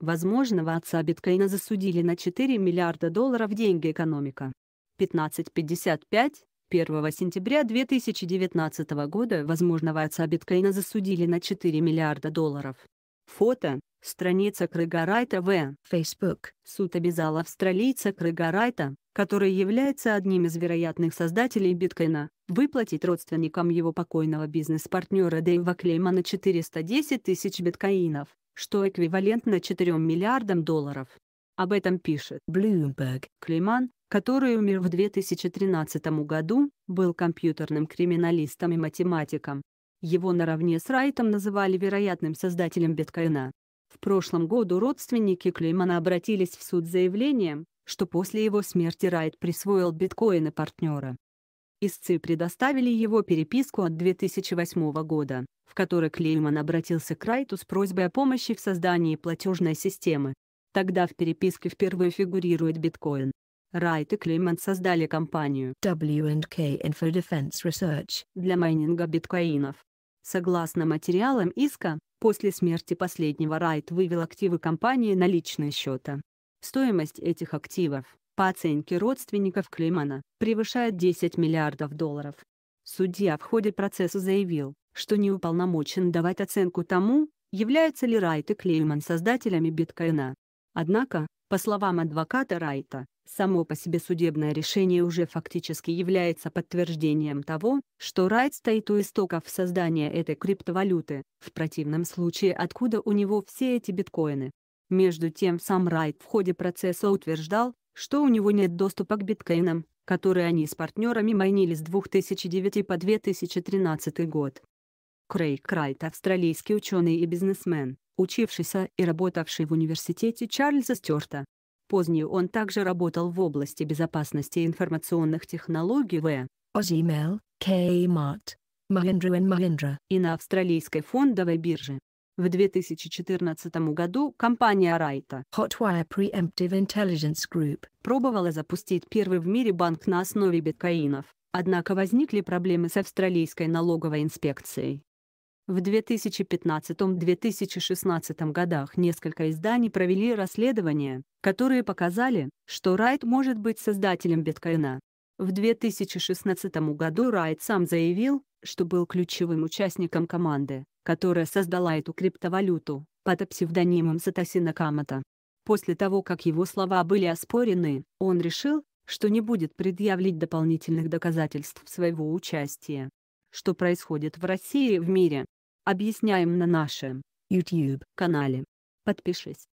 Возможного отца биткоина засудили на 4 миллиарда долларов деньги экономика. 15.55, 1 сентября 2019 года возможного отца биткоина засудили на 4 миллиарда долларов. Фото. Страница Крыгарайта в Facebook. Суд обязал австралийца Райта, который является одним из вероятных создателей биткоина, выплатить родственникам его покойного бизнес-партнера Дэйва Клеймана 410 тысяч биткоинов что эквивалентно 4 миллиардам долларов. Об этом пишет Bloomberg. Клейман, который умер в 2013 году, был компьютерным криминалистом и математиком. Его наравне с Райтом называли вероятным создателем биткоина. В прошлом году родственники Клеймана обратились в суд с заявлением, что после его смерти Райт присвоил биткоины партнера. Истцы предоставили его переписку от 2008 года, в которой Клейман обратился к Райту с просьбой о помощи в создании платежной системы. Тогда в переписке впервые фигурирует биткоин. Райт и Клейман создали компанию WK Info Defense Research для майнинга биткоинов. Согласно материалам иска, после смерти последнего Райт вывел активы компании на личный счета. Стоимость этих активов по оценке родственников Клеймана, превышает 10 миллиардов долларов. Судья в ходе процесса заявил, что не уполномочен давать оценку тому, являются ли Райт и Клейман создателями биткоина. Однако, по словам адвоката Райта, само по себе судебное решение уже фактически является подтверждением того, что Райт стоит у истоков создания этой криптовалюты, в противном случае откуда у него все эти биткоины. Между тем сам Райт в ходе процесса утверждал, что у него нет доступа к биткоинам, которые они с партнерами майнили с 2009 по 2013 год. Крейг Райт – австралийский ученый и бизнесмен, учившийся и работавший в университете Чарльза Стюарта. Позднее он также работал в области безопасности информационных технологий в Ozemail, Kmart, Mahindra Mahindra и на австралийской фондовой бирже. В 2014 году компания Райта Hotwire Preemptive Intelligence Group пробовала запустить первый в мире банк на основе биткоинов, однако возникли проблемы с австралийской налоговой инспекцией. В 2015-2016 годах несколько изданий провели расследования, которые показали, что Райт может быть создателем биткоина. В 2016 году Райт сам заявил, что был ключевым участником команды, которая создала эту криптовалюту, под псевдонимом Сатоси Накамото. После того, как его слова были оспорены, он решил, что не будет предъявлять дополнительных доказательств своего участия. Что происходит в России и в мире? Объясняем на нашем YouTube-канале. Подпишись.